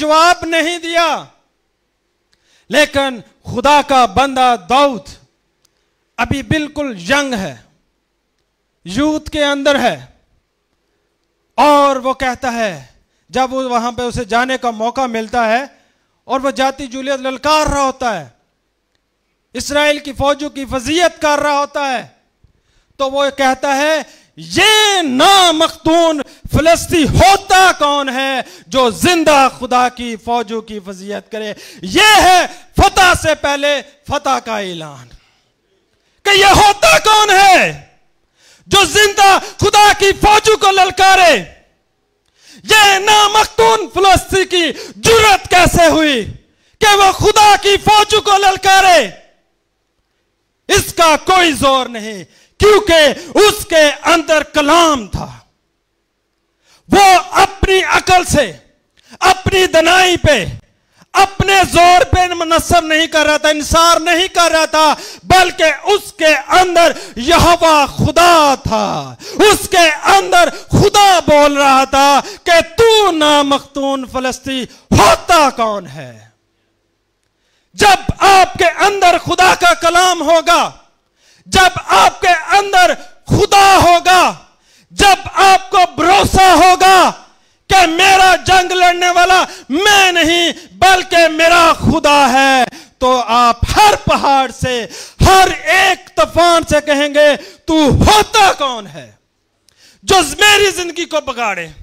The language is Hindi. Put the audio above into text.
जवाब नहीं दिया लेकिन खुदा का बंदा दाऊद अभी बिल्कुल यंग है यूथ के अंदर है और वो कहता है जब वो वहां पे उसे जाने का मौका मिलता है और वह जाति जूलियत ललकार रहा होता है इसराइल की फौजों की फजीयत कर रहा होता है तो वो कहता है ये ना मखतून फलस्ती होता कौन है जो जिंदा खुदा की फौजों की फजीयत करे यह है फतह से पहले फतह का ऐलान कि यह होता कौन है जो जिंदा खुदा की फौजों को ललकारे ये नामखून फलस्ती की जरूरत कैसे हुई कि वह खुदा की फौजों को ललकारे इसका कोई जोर नहीं क्योंकि उसके अंदर कलाम था वो अपनी अकल से अपनी दनाई पे अपने जोर पे मुनसर नहीं कर रहा था इंसार नहीं कर रहा था बल्कि उसके अंदर यहवा खुदा था उसके अंदर खुदा बोल रहा था कि तू ना मखतून फलस्ती होता कौन है जब आपके अंदर खुदा का कलाम होगा जब आपके अंदर खुदा होगा जब आपको भरोसा होगा जंग लड़ने वाला मैं नहीं बल्कि मेरा खुदा है तो आप हर पहाड़ से हर एक तूफान से कहेंगे तू होता कौन है जो मेरी जिंदगी को बगाड़े